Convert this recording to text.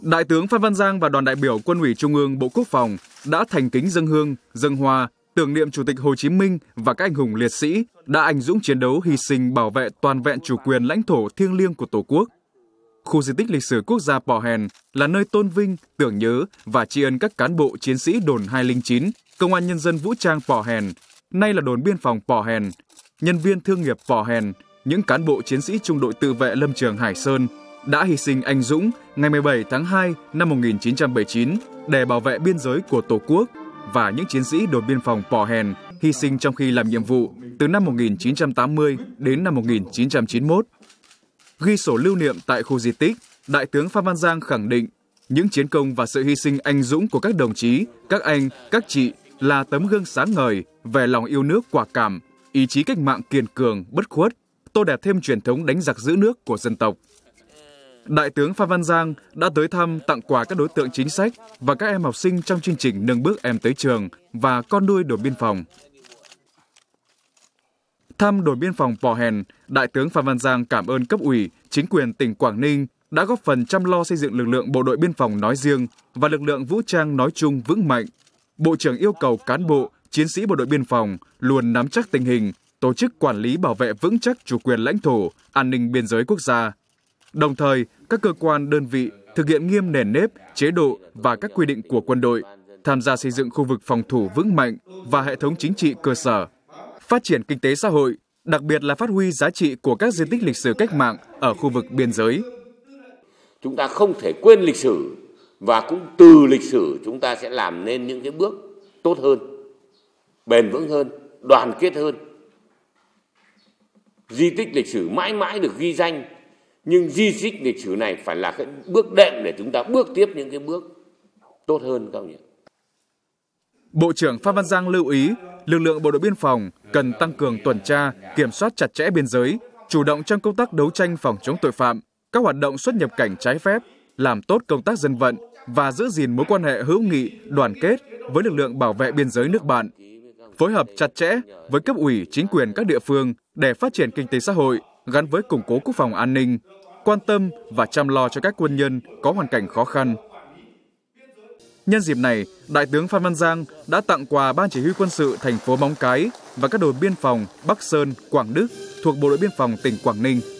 Đại tướng Phan Văn Giang và đoàn đại biểu Quân ủy Trung ương Bộ Quốc phòng đã thành kính dâng hương, dâng hoa, tưởng niệm Chủ tịch Hồ Chí Minh và các anh hùng liệt sĩ đã anh dũng chiến đấu hy sinh bảo vệ toàn vẹn chủ quyền lãnh thổ thiêng liêng của Tổ quốc. Khu di tích lịch sử quốc gia Pò Hèn là nơi tôn vinh, tưởng nhớ và tri ân các cán bộ chiến sĩ đồn 209, Công an Nhân dân Vũ trang Pò Hèn, nay là đồn biên phòng Pò Hèn, nhân viên thương nghiệp Pò Hèn, những cán bộ chiến sĩ trung đội tự vệ Lâm Trường Hải Sơn đã hy sinh anh dũng ngày 17 tháng 2 năm 1979 để bảo vệ biên giới của Tổ quốc và những chiến sĩ đồn biên phòng Pò Hèn hy sinh trong khi làm nhiệm vụ từ năm 1980 đến năm 1991. Ghi sổ lưu niệm tại khu di tích, Đại tướng Phan Văn Giang khẳng định những chiến công và sự hy sinh anh dũng của các đồng chí, các anh, các chị là tấm gương sáng ngời về lòng yêu nước quả cảm, ý chí cách mạng kiên cường, bất khuất, tô đẹp thêm truyền thống đánh giặc giữ nước của dân tộc. Đại tướng Phan Văn Giang đã tới thăm tặng quà các đối tượng chính sách và các em học sinh trong chương trình nâng bước em tới trường và con nuôi đồn biên phòng. Thăm đồn biên phòng Pò Hèn, Đại tướng Phan Văn Giang cảm ơn cấp ủy, chính quyền tỉnh Quảng Ninh đã góp phần chăm lo xây dựng lực lượng bộ đội biên phòng nói riêng và lực lượng vũ trang nói chung vững mạnh. Bộ trưởng yêu cầu cán bộ, chiến sĩ bộ đội biên phòng luôn nắm chắc tình hình, tổ chức quản lý bảo vệ vững chắc chủ quyền lãnh thổ, an ninh biên giới quốc gia, Đồng thời, các cơ quan đơn vị thực hiện nghiêm nền nếp, chế độ và các quy định của quân đội, tham gia xây dựng khu vực phòng thủ vững mạnh và hệ thống chính trị cơ sở, phát triển kinh tế xã hội, đặc biệt là phát huy giá trị của các di tích lịch sử cách mạng ở khu vực biên giới. Chúng ta không thể quên lịch sử và cũng từ lịch sử chúng ta sẽ làm nên những cái bước tốt hơn, bền vững hơn, đoàn kết hơn. Di tích lịch sử mãi mãi được ghi danh nhưng di tích lịch sử này phải là cái bước đệm để chúng ta bước tiếp những cái bước tốt hơn các ông nhỉ Bộ trưởng Phan Văn Giang lưu ý lực lượng bộ đội biên phòng cần tăng cường tuần tra, kiểm soát chặt chẽ biên giới, chủ động trong công tác đấu tranh phòng chống tội phạm, các hoạt động xuất nhập cảnh trái phép, làm tốt công tác dân vận và giữ gìn mối quan hệ hữu nghị, đoàn kết với lực lượng bảo vệ biên giới nước bạn. Phối hợp chặt chẽ với cấp ủy, chính quyền các địa phương để phát triển kinh tế xã hội, gắn với củng cố quốc phòng an ninh, quan tâm và chăm lo cho các quân nhân có hoàn cảnh khó khăn. Nhân dịp này, Đại tướng Phan Văn Giang đã tặng quà Ban Chỉ huy quân sự thành phố Móng Cái và các đồn biên phòng Bắc Sơn, Quảng Đức thuộc Bộ đội Biên phòng tỉnh Quảng Ninh.